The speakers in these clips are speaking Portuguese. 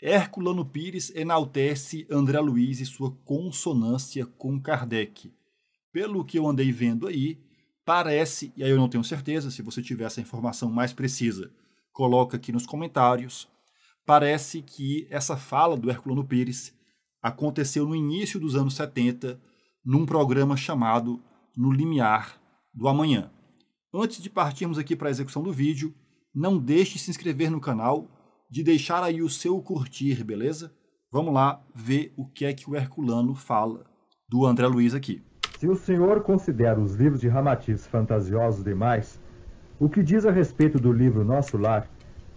Herculano Pires enaltece André Luiz e sua consonância com Kardec. Pelo que eu andei vendo aí, parece, e aí eu não tenho certeza, se você tiver essa informação mais precisa, coloca aqui nos comentários. Parece que essa fala do Herculano Pires aconteceu no início dos anos 70, num programa chamado No Limiar do Amanhã. Antes de partirmos aqui para a execução do vídeo, não deixe de se inscrever no canal, de deixar aí o seu curtir, beleza? Vamos lá ver o que é que o Herculano fala do André Luiz aqui. Se o senhor considera os livros de Ramatiz fantasiosos demais, o que diz a respeito do livro Nosso Lar,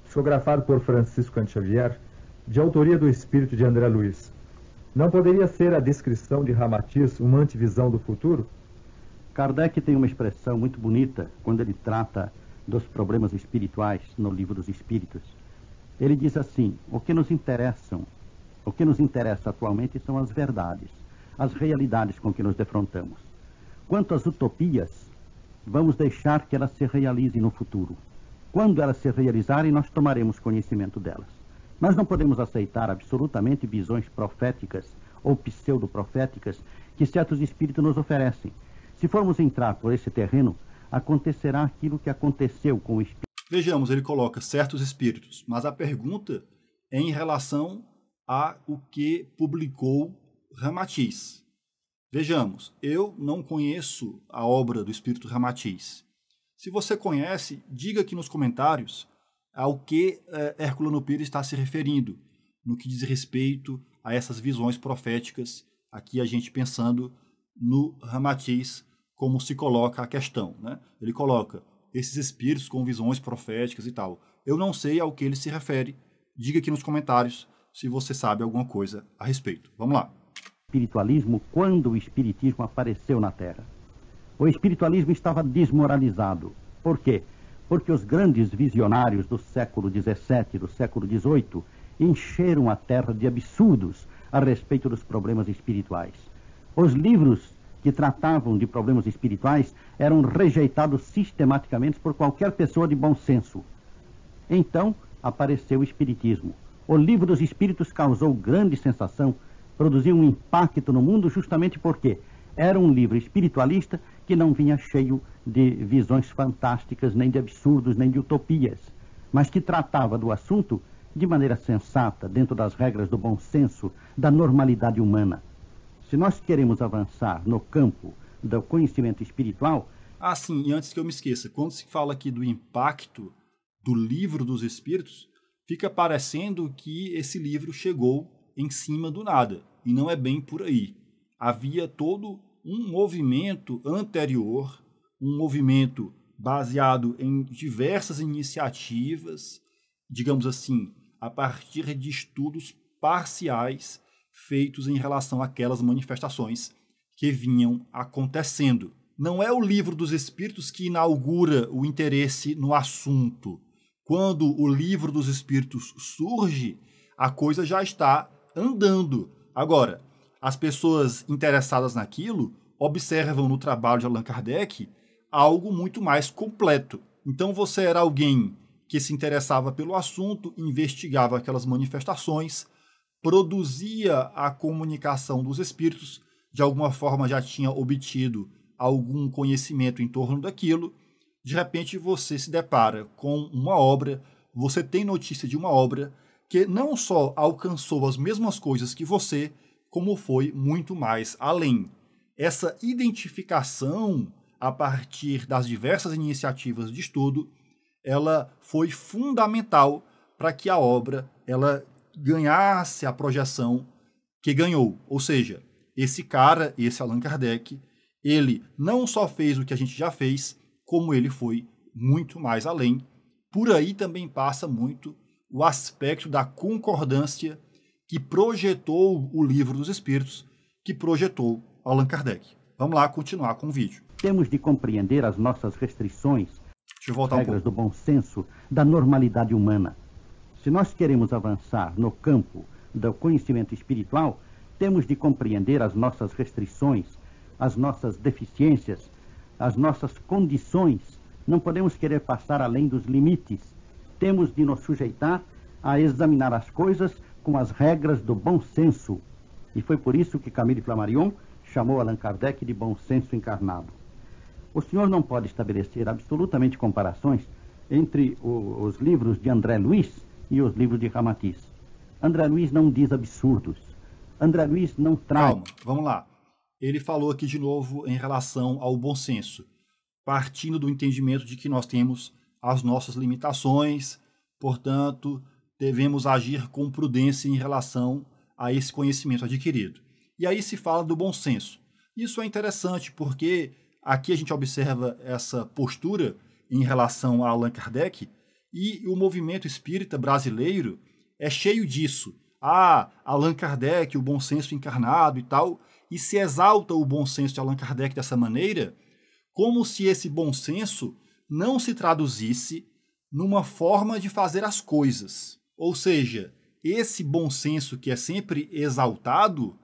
fotografado por Francisco Xavier, de autoria do espírito de André Luiz, não poderia ser a descrição de Ramatiz uma antivisão do futuro? Kardec tem uma expressão muito bonita quando ele trata dos problemas espirituais no livro dos Espíritos ele diz assim: o que nos interessam, o que nos interessa atualmente são as verdades, as realidades com que nos defrontamos. Quanto às utopias, vamos deixar que elas se realizem no futuro. Quando elas se realizarem, nós tomaremos conhecimento delas. Nós não podemos aceitar absolutamente visões proféticas ou pseudo-proféticas que certos espíritos nos oferecem. Se formos entrar por esse terreno, acontecerá aquilo que aconteceu com o espírito. Vejamos, ele coloca certos espíritos, mas a pergunta é em relação a o que publicou Ramatiz. Vejamos, eu não conheço a obra do espírito Ramatiz. Se você conhece, diga aqui nos comentários ao que eh, Herculano Pires está se referindo, no que diz respeito a essas visões proféticas, aqui a gente pensando no Ramatiz, como se coloca a questão. Né? Ele coloca esses espíritos com visões proféticas e tal. Eu não sei ao que ele se refere. Diga aqui nos comentários se você sabe alguma coisa a respeito. Vamos lá. Espiritualismo quando o espiritismo apareceu na Terra. O espiritualismo estava desmoralizado. Por quê? Porque os grandes visionários do século XVII, do século XVIII, encheram a Terra de absurdos a respeito dos problemas espirituais. Os livros que tratavam de problemas espirituais eram rejeitados sistematicamente por qualquer pessoa de bom senso. Então apareceu o Espiritismo. O Livro dos Espíritos causou grande sensação, produziu um impacto no mundo justamente porque era um livro espiritualista que não vinha cheio de visões fantásticas, nem de absurdos, nem de utopias, mas que tratava do assunto de maneira sensata, dentro das regras do bom senso, da normalidade humana. Se nós queremos avançar no campo do conhecimento espiritual. Ah, sim, e antes que eu me esqueça, quando se fala aqui do impacto do livro dos espíritos, fica parecendo que esse livro chegou em cima do nada, e não é bem por aí. Havia todo um movimento anterior, um movimento baseado em diversas iniciativas, digamos assim, a partir de estudos parciais feitos em relação àquelas manifestações que vinham acontecendo. Não é o livro dos Espíritos que inaugura o interesse no assunto. Quando o livro dos Espíritos surge, a coisa já está andando. Agora, as pessoas interessadas naquilo observam no trabalho de Allan Kardec algo muito mais completo. Então você era alguém que se interessava pelo assunto, investigava aquelas manifestações, produzia a comunicação dos espíritos, de alguma forma já tinha obtido algum conhecimento em torno daquilo. De repente você se depara com uma obra, você tem notícia de uma obra que não só alcançou as mesmas coisas que você, como foi muito mais além. Essa identificação a partir das diversas iniciativas de estudo, ela foi fundamental para que a obra ela ganhasse a projeção que ganhou. Ou seja, esse cara, esse Allan Kardec, ele não só fez o que a gente já fez, como ele foi muito mais além. Por aí também passa muito o aspecto da concordância que projetou o livro dos Espíritos, que projetou Allan Kardec. Vamos lá continuar com o vídeo. Temos de compreender as nossas restrições, Deixa eu voltar regras um pouco. do bom senso, da normalidade humana. Se nós queremos avançar no campo do conhecimento espiritual, temos de compreender as nossas restrições, as nossas deficiências, as nossas condições. Não podemos querer passar além dos limites. Temos de nos sujeitar a examinar as coisas com as regras do bom senso. E foi por isso que Camille Flammarion chamou Allan Kardec de bom senso encarnado. O senhor não pode estabelecer absolutamente comparações entre os livros de André Luiz e os livros de Ramatiz. André Luiz não diz absurdos. André Luiz não trai. Calma, vamos lá. Ele falou aqui de novo em relação ao bom senso, partindo do entendimento de que nós temos as nossas limitações, portanto, devemos agir com prudência em relação a esse conhecimento adquirido. E aí se fala do bom senso. Isso é interessante porque aqui a gente observa essa postura em relação a Allan Kardec, e o movimento espírita brasileiro é cheio disso. Ah, Allan Kardec, o bom senso encarnado e tal, e se exalta o bom senso de Allan Kardec dessa maneira, como se esse bom senso não se traduzisse numa forma de fazer as coisas. Ou seja, esse bom senso que é sempre exaltado,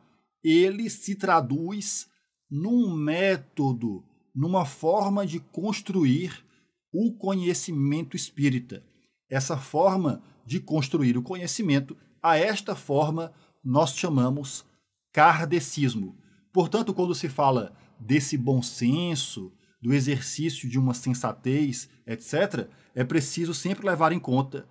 ele se traduz num método, numa forma de construir o conhecimento espírita. Essa forma de construir o conhecimento, a esta forma nós chamamos kardecismo. Portanto, quando se fala desse bom senso, do exercício de uma sensatez, etc., é preciso sempre levar em conta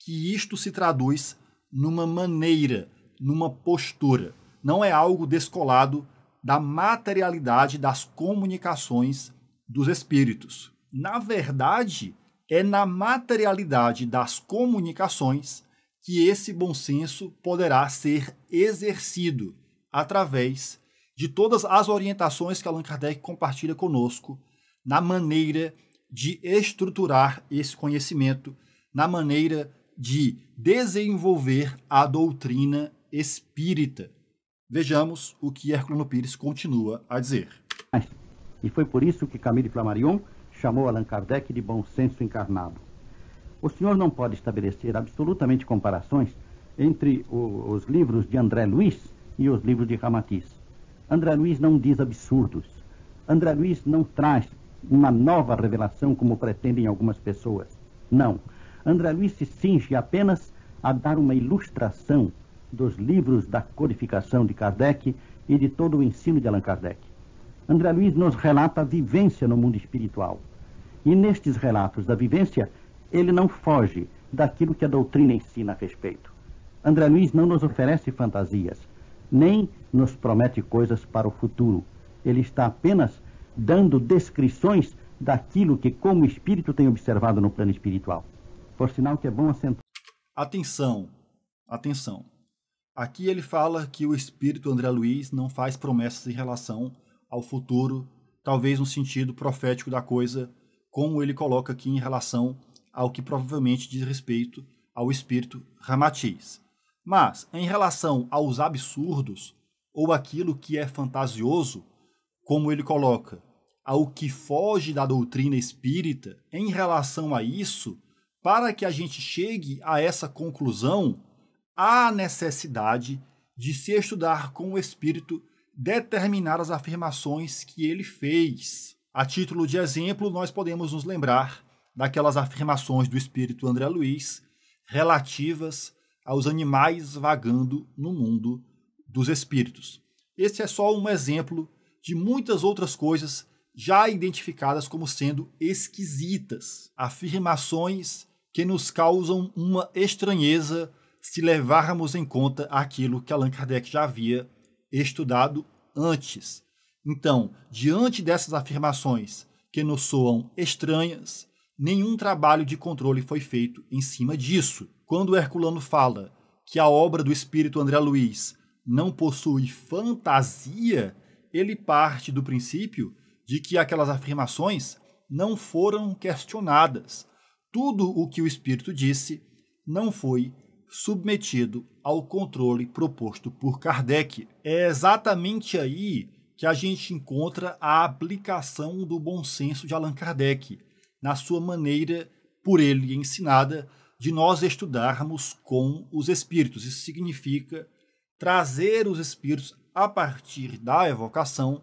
que isto se traduz numa maneira, numa postura. Não é algo descolado da materialidade das comunicações dos espíritos. Na verdade, é na materialidade das comunicações que esse bom senso poderá ser exercido através de todas as orientações que Allan Kardec compartilha conosco na maneira de estruturar esse conhecimento, na maneira de desenvolver a doutrina espírita. Vejamos o que Herculano Pires continua a dizer. E foi por isso que Camille Flammarion chamou Allan Kardec de bom senso encarnado. O senhor não pode estabelecer absolutamente comparações entre o, os livros de André Luiz e os livros de Ramatiz. André Luiz não diz absurdos. André Luiz não traz uma nova revelação como pretendem algumas pessoas. Não. André Luiz se cinge apenas a dar uma ilustração dos livros da codificação de Kardec e de todo o ensino de Allan Kardec. André Luiz nos relata a vivência no mundo espiritual. E nestes relatos da vivência, ele não foge daquilo que a doutrina ensina a respeito. André Luiz não nos oferece fantasias, nem nos promete coisas para o futuro. Ele está apenas dando descrições daquilo que, como espírito, tem observado no plano espiritual. Por sinal que é bom acentuar. Atenção, atenção. Aqui ele fala que o espírito André Luiz não faz promessas em relação ao futuro, talvez no sentido profético da coisa, como ele coloca aqui em relação ao que provavelmente diz respeito ao espírito Ramatiz. Mas, em relação aos absurdos, ou aquilo que é fantasioso, como ele coloca, ao que foge da doutrina espírita, em relação a isso, para que a gente chegue a essa conclusão, há necessidade de se estudar com o espírito determinar as afirmações que ele fez. A título de exemplo, nós podemos nos lembrar daquelas afirmações do espírito André Luiz relativas aos animais vagando no mundo dos espíritos. Este é só um exemplo de muitas outras coisas já identificadas como sendo esquisitas, afirmações que nos causam uma estranheza se levarmos em conta aquilo que Allan Kardec já havia estudado antes. Então, diante dessas afirmações que nos soam estranhas, nenhum trabalho de controle foi feito em cima disso. Quando Herculano fala que a obra do espírito André Luiz não possui fantasia, ele parte do princípio de que aquelas afirmações não foram questionadas. Tudo o que o espírito disse não foi submetido ao controle proposto por Kardec. É exatamente aí que a gente encontra a aplicação do bom senso de Allan Kardec, na sua maneira por ele ensinada de nós estudarmos com os espíritos. Isso significa trazer os espíritos a partir da evocação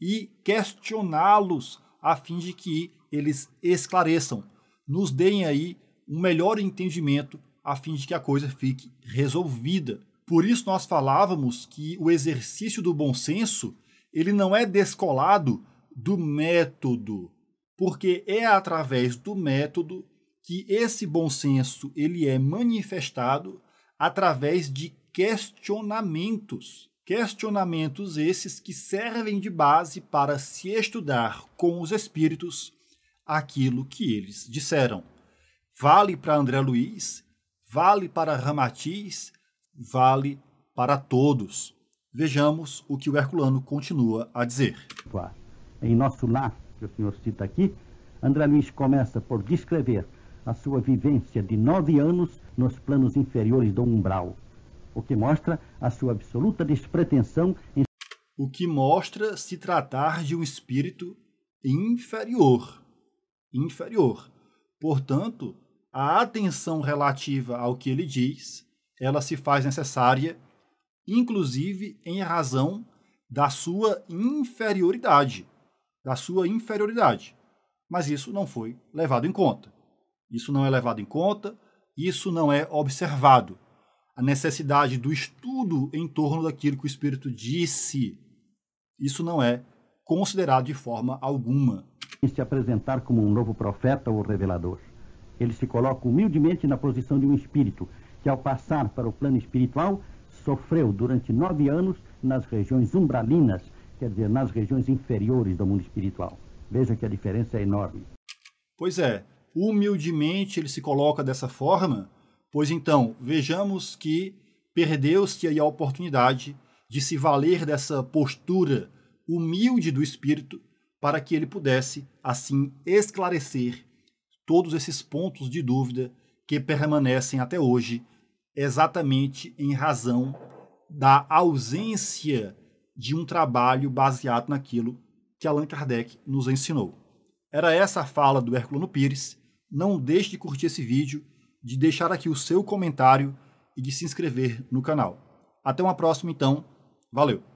e questioná-los a fim de que eles esclareçam, nos deem aí um melhor entendimento a fim de que a coisa fique resolvida. Por isso nós falávamos que o exercício do bom senso ele não é descolado do método, porque é através do método que esse bom senso ele é manifestado através de questionamentos. Questionamentos esses que servem de base para se estudar com os espíritos aquilo que eles disseram. Vale para André Luiz, vale para Ramatiz, vale para todos. Vejamos o que o Herculano continua a dizer. Em nosso lar, que o senhor cita aqui, André Luiz começa por descrever a sua vivência de nove anos nos planos inferiores do umbral, o que mostra a sua absoluta despretensão em o que mostra se tratar de um espírito inferior. Inferior. Portanto, a atenção relativa ao que ele diz, ela se faz necessária inclusive em razão da sua inferioridade, da sua inferioridade. Mas isso não foi levado em conta. Isso não é levado em conta, isso não é observado. A necessidade do estudo em torno daquilo que o espírito disse, isso não é considerado de forma alguma. E se apresentar como um novo profeta ou revelador. Ele se coloca humildemente na posição de um espírito que, ao passar para o plano espiritual, sofreu durante nove anos nas regiões umbralinas, quer dizer, nas regiões inferiores do mundo espiritual. Veja que a diferença é enorme. Pois é, humildemente ele se coloca dessa forma, pois então, vejamos que perdeu-se aí a oportunidade de se valer dessa postura humilde do espírito para que ele pudesse, assim, esclarecer todos esses pontos de dúvida que permanecem até hoje exatamente em razão da ausência de um trabalho baseado naquilo que Allan Kardec nos ensinou. Era essa a fala do Herculano Pires. Não deixe de curtir esse vídeo, de deixar aqui o seu comentário e de se inscrever no canal. Até uma próxima, então. Valeu!